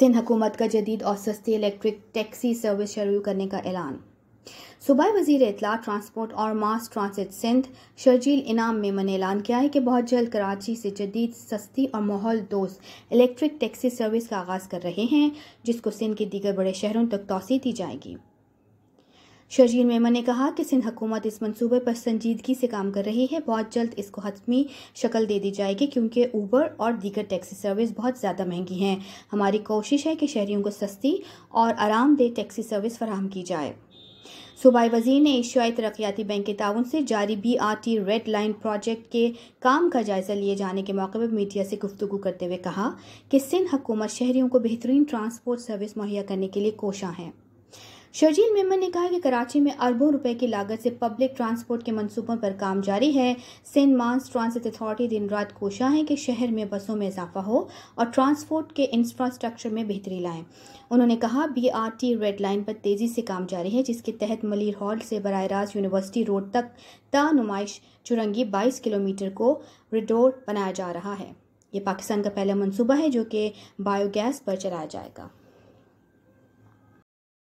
सिंध हुकूमत का जदीद और सस्ती इलेक्ट्रिक टैक्सी सर्विस शुरू करने का ऐलान सूबाई वजीर इतला ट्रांसपोर्ट और मास ट्रांसिट सिंध शर्जील इनाम मेमन ने ऐलान किया है कि बहुत जल्द कराची से जदीद सस्ती और माहौल दोस्त इलेक्ट्रिक टैक्सी सर्विस का आगाज़ कर रहे हैं जिसको सिंध के दीगर बड़े शहरों तक तोसी दी जाएगी शर्जील मेमन ने कहा कि सिंध हुकूमत इस मंसूबे पर संजीदगी से काम कर रही है बहुत जल्द इसको हतमी शक्ल दे दी जाएगी क्योंकि ऊबर और दीगर टैक्सी सर्विस बहुत ज़्यादा महंगी हैं हमारी कोशिश है कि शहरीों को सस्ती और आरामदेह टैक्सी सर्विस फराहम की जाए सूबाई वजीर ने एशियाई तरक्याती बैंक के ताउन से जारी B R T red line project के काम का जायजा लिए जाने के मौके पर मीडिया से गुफ्तु करते हुए कहा कि सिंध हुकूमत शहरीों को बेहतरीन ट्रांसपोर्ट सर्विस मुहैया करने के लिए कोशा है शर्जील मेमन ने कहा कि कराची में अरबों रुपए की लागत से पब्लिक ट्रांसपोर्ट के मंसूबों पर काम जारी है सेंट मांस ट्रांसिट अथॉरिटी दिन रात कोशा है कि शहर में बसों में इजाफा हो और ट्रांसपोर्ट के इंफ्रास्ट्रक्चर में बेहतरी लाएं उन्होंने कहा बी रेड लाइन पर तेज़ी से काम जारी है जिसके तहत मलिर हॉल से बरह रास्त यूनिवर्सिटी रोड तक ता नुमाइश चुरंगी बाईस किलोमीटर को रिडोर बनाया जा रहा है ये पाकिस्तान का पहला मनसूबा है जो कि बायोगैस पर चलाया जाएगा